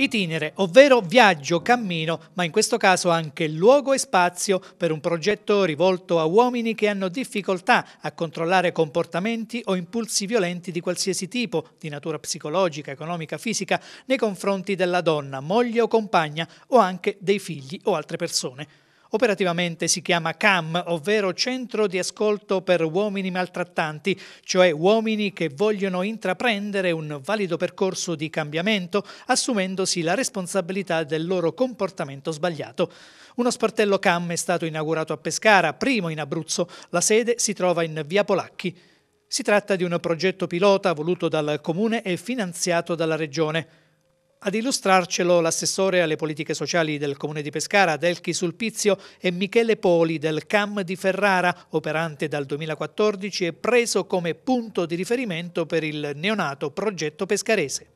Itinere, ovvero viaggio, cammino, ma in questo caso anche luogo e spazio per un progetto rivolto a uomini che hanno difficoltà a controllare comportamenti o impulsi violenti di qualsiasi tipo, di natura psicologica, economica, fisica, nei confronti della donna, moglie o compagna o anche dei figli o altre persone. Operativamente si chiama CAM, ovvero Centro di Ascolto per Uomini Maltrattanti, cioè uomini che vogliono intraprendere un valido percorso di cambiamento, assumendosi la responsabilità del loro comportamento sbagliato. Uno sportello CAM è stato inaugurato a Pescara, primo in Abruzzo. La sede si trova in via Polacchi. Si tratta di un progetto pilota voluto dal Comune e finanziato dalla Regione. Ad illustrarcelo l'assessore alle politiche sociali del Comune di Pescara, Delchi Sulpizio, e Michele Poli del CAM di Ferrara, operante dal 2014 e preso come punto di riferimento per il neonato progetto pescarese.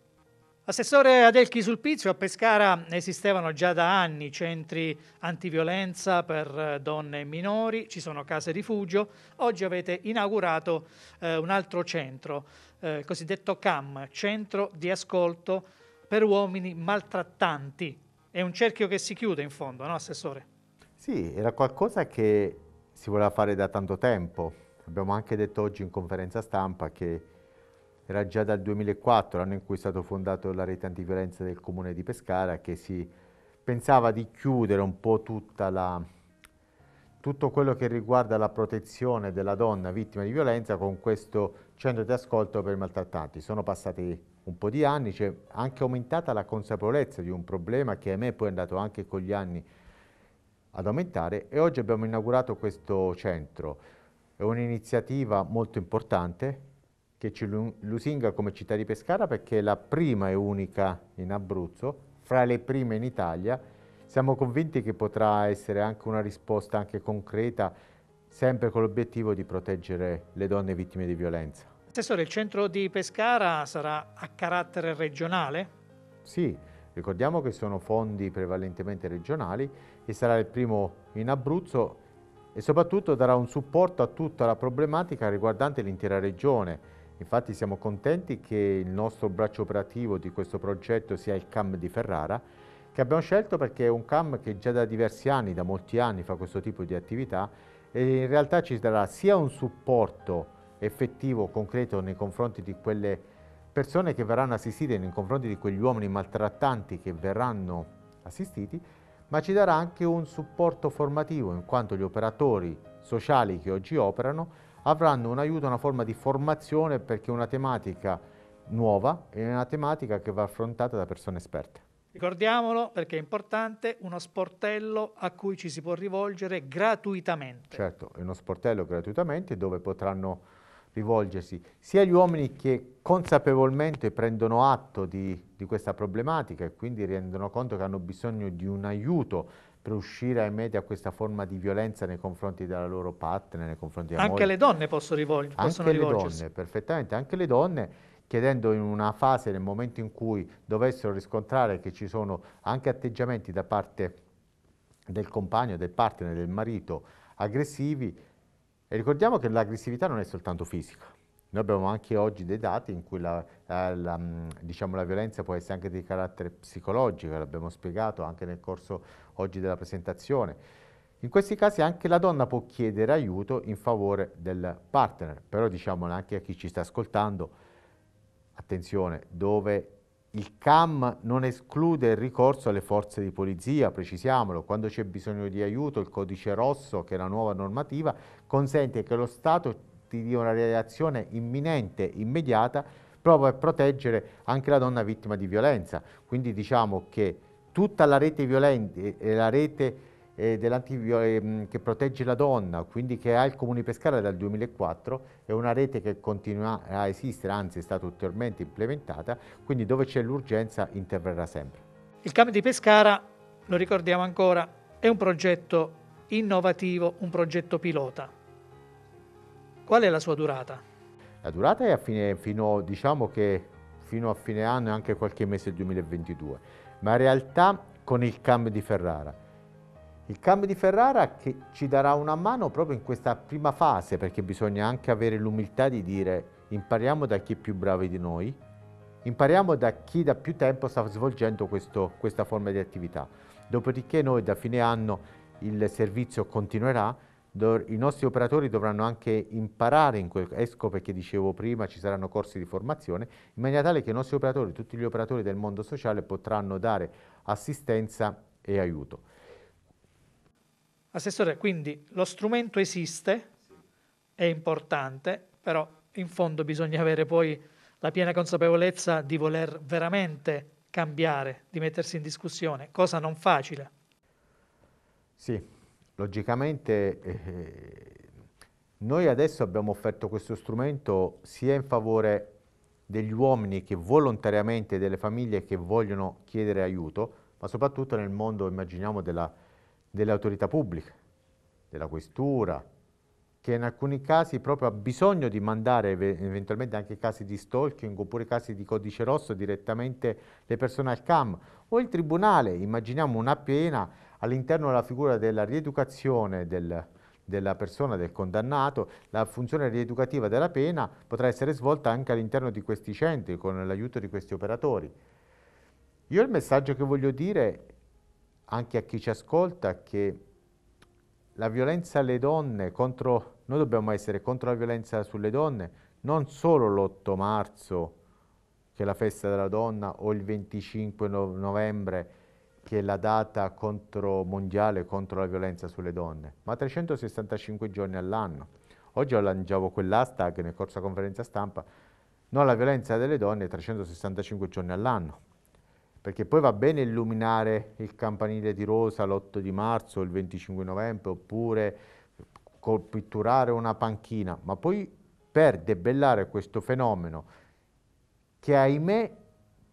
Assessore Adelchi Sulpizio, a Pescara esistevano già da anni centri antiviolenza per eh, donne e minori, ci sono case rifugio, oggi avete inaugurato eh, un altro centro, eh, il cosiddetto CAM, Centro di Ascolto per uomini maltrattanti. È un cerchio che si chiude in fondo, no Assessore? Sì, era qualcosa che si voleva fare da tanto tempo. Abbiamo anche detto oggi in conferenza stampa che era già dal 2004, l'anno in cui è stato fondato la rete antiviolenza del comune di Pescara, che si pensava di chiudere un po' la, tutto quello che riguarda la protezione della donna vittima di violenza con questo centro di ascolto per i maltrattanti. Sono passati un po' di anni, c'è anche aumentata la consapevolezza di un problema che a me poi è andato anche con gli anni ad aumentare e oggi abbiamo inaugurato questo centro. È un'iniziativa molto importante che ci lusinga come città di Pescara perché è la prima e unica in Abruzzo, fra le prime in Italia. Siamo convinti che potrà essere anche una risposta anche concreta, sempre con l'obiettivo di proteggere le donne vittime di violenza. Assessore, il centro di Pescara sarà a carattere regionale? Sì, ricordiamo che sono fondi prevalentemente regionali e sarà il primo in Abruzzo e soprattutto darà un supporto a tutta la problematica riguardante l'intera regione. Infatti siamo contenti che il nostro braccio operativo di questo progetto sia il CAM di Ferrara, che abbiamo scelto perché è un CAM che già da diversi anni, da molti anni, fa questo tipo di attività e in realtà ci darà sia un supporto effettivo, concreto nei confronti di quelle persone che verranno assistite, nei confronti di quegli uomini maltrattanti che verranno assistiti, ma ci darà anche un supporto formativo in quanto gli operatori sociali che oggi operano avranno un aiuto, una forma di formazione perché è una tematica nuova e una tematica che va affrontata da persone esperte. Ricordiamolo perché è importante, uno sportello a cui ci si può rivolgere gratuitamente. Certo, è uno sportello gratuitamente dove potranno rivolgersi sia agli uomini che consapevolmente prendono atto di, di, questa problematica e quindi rendono conto che hanno bisogno di un aiuto per uscire ai media a questa forma di violenza nei confronti della loro partner, nei confronti della Anche moglie. le donne possono, rivolgersi. Anche le donne, perfettamente, anche le donne chiedendo in una fase, nel momento in cui dovessero riscontrare che ci sono anche atteggiamenti da parte del compagno, del partner, del marito aggressivi, e ricordiamo che l'aggressività non è soltanto fisica. Noi abbiamo anche oggi dei dati in cui la, la, la, mm, diciamo, la violenza può essere anche di carattere psicologico, l'abbiamo spiegato anche nel corso oggi della presentazione. In questi casi anche la donna può chiedere aiuto in favore del partner, però diciamolo anche a chi ci sta ascoltando, attenzione, dove il CAM non esclude il ricorso alle forze di polizia, precisiamolo, quando c'è bisogno di aiuto il codice rosso, che è la nuova normativa, consente che lo Stato ti dia una reazione imminente, immediata, proprio per proteggere anche la donna vittima di violenza. Quindi diciamo che tutta la rete, violenti, eh, la rete eh, ehm, che protegge la donna, quindi che ha il Comune di Pescara dal 2004, è una rete che continua a esistere, anzi è stata ulteriormente implementata, quindi dove c'è l'urgenza interverrà sempre. Il CAM di Pescara, lo ricordiamo ancora, è un progetto innovativo, un progetto pilota Qual è la sua durata? La durata è a fine, fino, diciamo che fino a fine anno e anche qualche mese del 2022, ma in realtà con il cambio di Ferrara. Il cambio di Ferrara che ci darà una mano proprio in questa prima fase, perché bisogna anche avere l'umiltà di dire impariamo da chi è più bravo di noi, impariamo da chi da più tempo sta svolgendo questo, questa forma di attività. Dopodiché noi da fine anno il servizio continuerà, i nostri operatori dovranno anche imparare, in quel, esco perché dicevo prima ci saranno corsi di formazione, in maniera tale che i nostri operatori, tutti gli operatori del mondo sociale potranno dare assistenza e aiuto. Assessore, quindi lo strumento esiste, è importante, però in fondo bisogna avere poi la piena consapevolezza di voler veramente cambiare, di mettersi in discussione, cosa non facile. Sì, logicamente eh, noi adesso abbiamo offerto questo strumento sia in favore degli uomini che volontariamente, delle famiglie che vogliono chiedere aiuto, ma soprattutto nel mondo, immaginiamo, della, delle autorità pubbliche, della questura, che in alcuni casi proprio ha bisogno di mandare eventualmente anche casi di stalking oppure casi di codice rosso direttamente le persone al CAM o il tribunale, immaginiamo una pena all'interno della figura della rieducazione del, della persona, del condannato, la funzione rieducativa della pena potrà essere svolta anche all'interno di questi centri con l'aiuto di questi operatori. Io il messaggio che voglio dire anche a chi ci ascolta è che la violenza alle donne contro, noi dobbiamo essere contro la violenza sulle donne, non solo l'8 marzo che è la festa della donna o il 25 novembre anche la data contro mondiale contro la violenza sulle donne, ma 365 giorni all'anno. Oggi ho lanciavo quell'hashtag nel corso della conferenza stampa, non la violenza delle donne 365 giorni all'anno, perché poi va bene illuminare il campanile di rosa l'8 di marzo, il 25 novembre, oppure pitturare una panchina, ma poi per debellare questo fenomeno che ahimè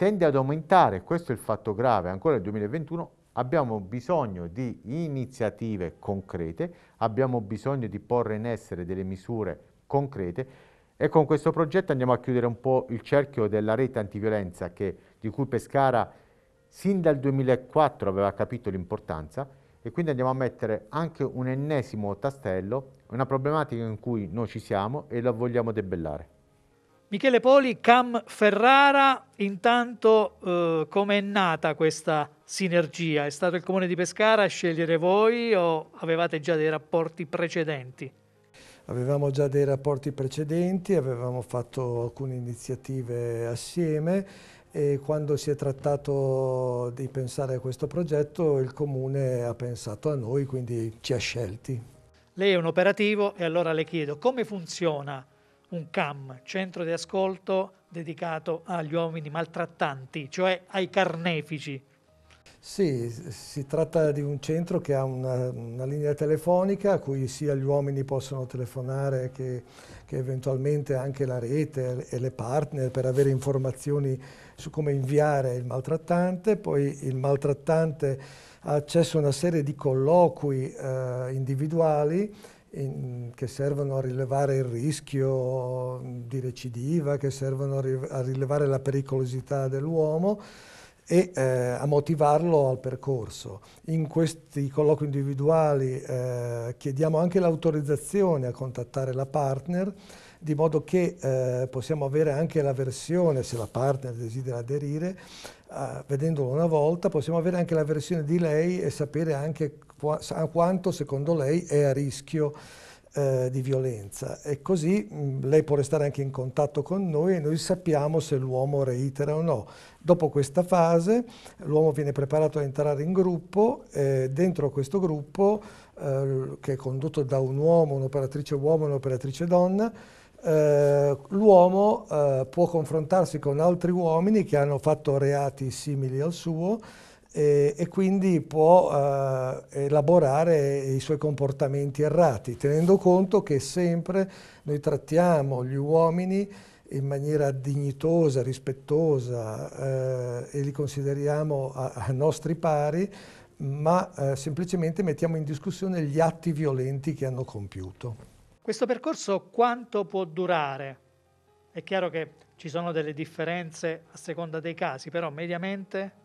tende ad aumentare, questo è il fatto grave, ancora nel 2021 abbiamo bisogno di iniziative concrete, abbiamo bisogno di porre in essere delle misure concrete e con questo progetto andiamo a chiudere un po' il cerchio della rete antiviolenza che, di cui Pescara sin dal 2004 aveva capito l'importanza e quindi andiamo a mettere anche un ennesimo tastello, una problematica in cui noi ci siamo e la vogliamo debellare. Michele Poli, Cam Ferrara, intanto eh, come è nata questa sinergia? È stato il Comune di Pescara a scegliere voi o avevate già dei rapporti precedenti? Avevamo già dei rapporti precedenti, avevamo fatto alcune iniziative assieme e quando si è trattato di pensare a questo progetto il Comune ha pensato a noi, quindi ci ha scelti. Lei è un operativo e allora le chiedo come funziona un CAM, centro di ascolto dedicato agli uomini maltrattanti, cioè ai carnefici. Sì, si tratta di un centro che ha una, una linea telefonica a cui sia gli uomini possono telefonare che, che, eventualmente anche la rete e le partner per avere informazioni su come inviare il maltrattante. Poi il maltrattante ha accesso a una serie di colloqui eh, individuali in, che servono a rilevare il rischio di recidiva, che servono a, ri, a rilevare la pericolosità dell'uomo e eh, a motivarlo al percorso. In questi colloqui individuali eh, chiediamo anche l'autorizzazione a contattare la partner di modo che eh, possiamo avere anche la versione, se la partner desidera aderire, eh, vedendolo una volta, possiamo avere anche la versione di lei e sapere anche a quanto secondo lei è a rischio eh, di violenza e così mh, lei può restare anche in contatto con noi e noi sappiamo se l'uomo reitera o no. Dopo questa fase l'uomo viene preparato a entrare in gruppo e eh, dentro questo gruppo eh, che è condotto da un uomo, un'operatrice uomo e un'operatrice donna, eh, l'uomo eh, può confrontarsi con altri uomini che hanno fatto reati simili al suo e, e quindi può eh, elaborare i suoi comportamenti errati, tenendo conto che sempre noi trattiamo gli uomini in maniera dignitosa, rispettosa eh, e li consideriamo a, a nostri pari, ma eh, semplicemente mettiamo in discussione gli atti violenti che hanno compiuto. Questo percorso quanto può durare? È chiaro che ci sono delle differenze a seconda dei casi, però mediamente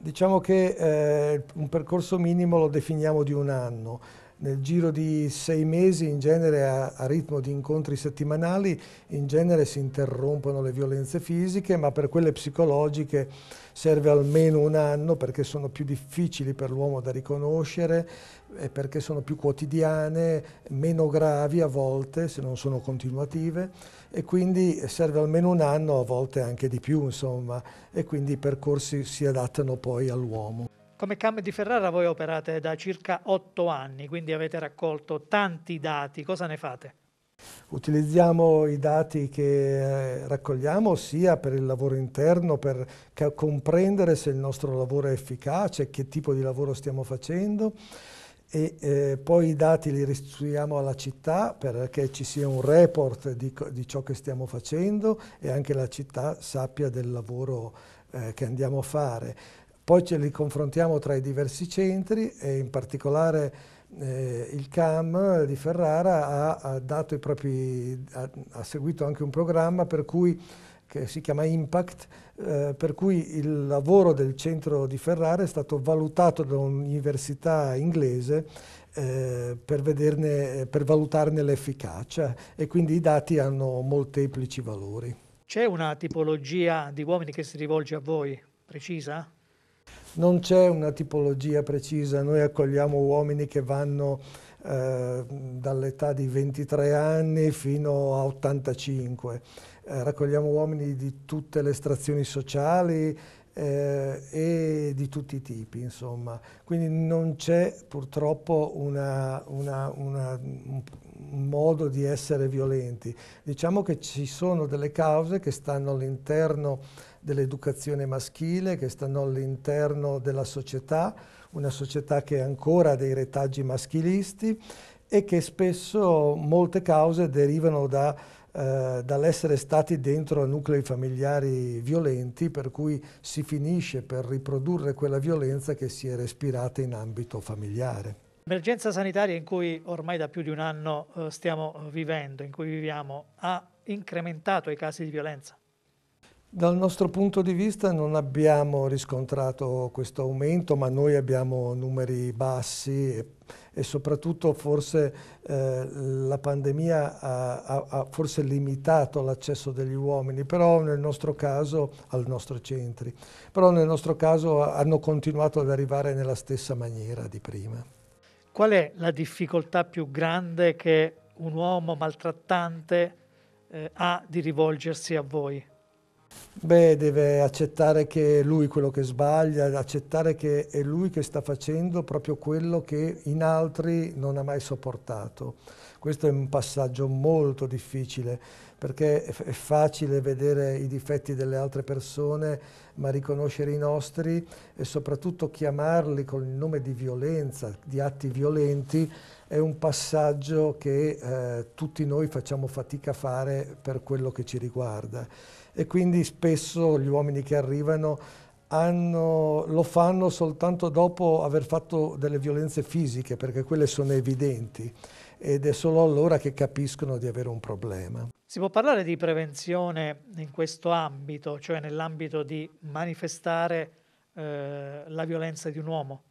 Diciamo che eh, un percorso minimo lo definiamo di un anno nel giro di sei mesi, in genere a, a, ritmo di incontri settimanali, in genere si interrompono le violenze fisiche, ma per quelle psicologiche serve almeno un anno perché sono più difficili per l'uomo da riconoscere, e perché sono più quotidiane, meno gravi a volte, se non sono continuative, e quindi serve almeno un anno, a volte anche di più, insomma, e quindi i percorsi si adattano poi all'uomo. Come CAM di Ferrara voi operate da circa otto anni, quindi avete raccolto tanti dati, cosa ne fate? Utilizziamo i dati che eh, raccogliamo sia per il lavoro interno, per comprendere se il nostro lavoro è efficace, che tipo di lavoro stiamo facendo e eh, poi i dati li restituiamo alla città perché ci sia un report di, di ciò che stiamo facendo e anche la città sappia del lavoro eh, che andiamo a fare. Poi ce li confrontiamo tra i diversi centri e in particolare eh, il CAM di Ferrara ha, ha, propri, ha, ha, seguito anche un programma cui, che si chiama Impact, eh, per cui il lavoro del centro di Ferrara è stato valutato da un'università inglese eh, per, vederne, per valutarne l'efficacia e quindi i dati hanno molteplici valori. C'è una tipologia di uomini che si rivolge a voi, precisa? Non c'è una tipologia precisa, noi accogliamo uomini che vanno eh, dall'età di 23 anni fino a 85, eh, raccogliamo uomini di tutte le estrazioni sociali eh, e di tutti i tipi, insomma. Quindi non c'è purtroppo una, una, una, un modo di essere violenti. Diciamo che ci sono delle cause che stanno all'interno dell'educazione maschile che stanno all'interno della società, una società che ancora dei retaggi maschilisti e che spesso molte cause derivano da, eh, dall'essere stati dentro a nuclei familiari violenti per cui si finisce per riprodurre quella violenza che si è respirata in ambito familiare. L'emergenza sanitaria in cui ormai da più di un anno eh, stiamo vivendo, in cui viviamo, ha incrementato i casi di violenza? Dal nostro punto di vista non abbiamo riscontrato questo aumento, ma noi abbiamo numeri bassi e, e soprattutto forse eh, la pandemia ha, ha, ha forse limitato l'accesso degli uomini, però nel nostro caso, ai nostri centri, però nel nostro caso hanno continuato ad arrivare nella stessa maniera di prima. Qual è la difficoltà più grande che un uomo maltrattante eh, ha di rivolgersi a voi? Beh, deve accettare che è lui quello che sbaglia, accettare che è lui che sta facendo proprio quello che in altri non ha mai sopportato. Questo è un passaggio molto difficile perché è facile vedere i difetti delle altre persone, ma riconoscere i nostri e soprattutto chiamarli con il nome di violenza, di atti violenti, è un passaggio che eh, tutti noi facciamo fatica a fare per quello che ci riguarda e quindi spesso gli uomini che arrivano hanno, lo fanno soltanto dopo aver fatto delle violenze fisiche, perché quelle sono evidenti ed è solo allora che capiscono di avere un problema. Si può parlare di prevenzione in questo ambito, cioè nell'ambito di manifestare eh, la violenza di un uomo?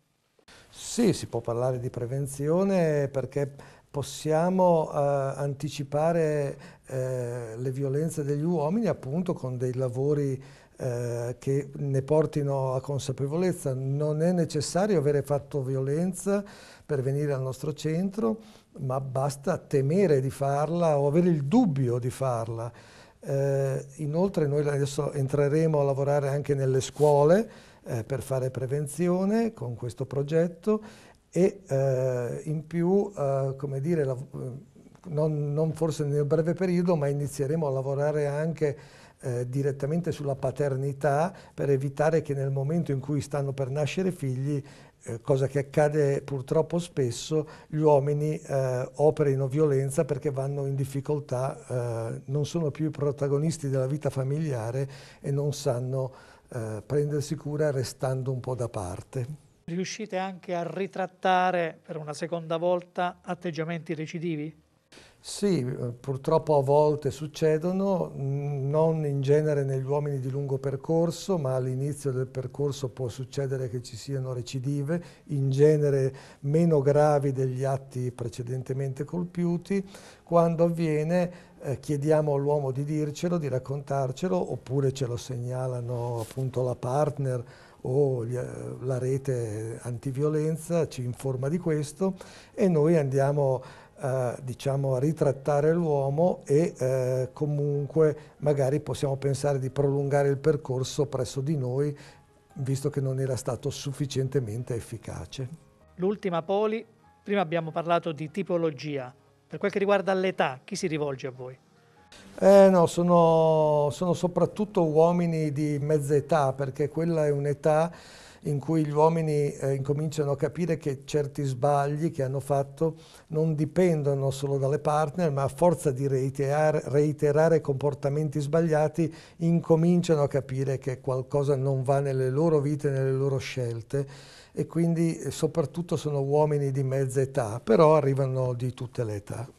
Sì, si può parlare di prevenzione perché possiamo eh, anticipare eh, le violenze degli uomini appunto con dei lavori eh, che ne portino a consapevolezza. Non è necessario avere fatto violenza per venire al nostro centro, ma basta temere di farla o avere il dubbio di farla. Eh, inoltre noi adesso entreremo a lavorare anche nelle scuole eh, per fare prevenzione con questo progetto e eh, in più, eh, come dire, la, eh, non, non, forse nel breve periodo, ma inizieremo a lavorare anche eh, direttamente sulla paternità per evitare che nel momento in cui stanno per nascere figli, eh, cosa che accade purtroppo spesso, gli uomini eh, operino violenza perché vanno in difficoltà, eh, non sono più i protagonisti della vita familiare e non sanno eh, prendersi cura restando un po' da parte riuscite anche a ritrattare per una seconda volta atteggiamenti recidivi? Sì, eh, purtroppo a volte succedono, non in genere negli uomini di lungo percorso, ma all'inizio del percorso può succedere che ci siano recidive, in genere meno gravi degli atti precedentemente compiuti. Quando avviene eh, chiediamo all'uomo di dircelo, di raccontarcelo, oppure ce lo segnalano appunto la partner o gli, eh, la rete antiviolenza ci informa di questo e noi andiamo eh, diciamo a ritrattare l'uomo e eh, comunque magari possiamo pensare di prolungare il percorso presso di noi visto che non era stato sufficientemente efficace. L'ultima poli, prima abbiamo parlato di tipologia, per quel che riguarda l'età, chi si rivolge a voi? Eh no, sono, sono soprattutto uomini di mezza età, perché quella è un'età in cui gli uomini eh, incominciano a capire che certi sbagli che hanno fatto non dipendono solo dalle partner, ma a forza di reiterare, reiterare, comportamenti sbagliati incominciano a capire che qualcosa non va nelle loro vite, nelle loro scelte e quindi eh, soprattutto sono uomini di mezza età, però arrivano di tutte le età.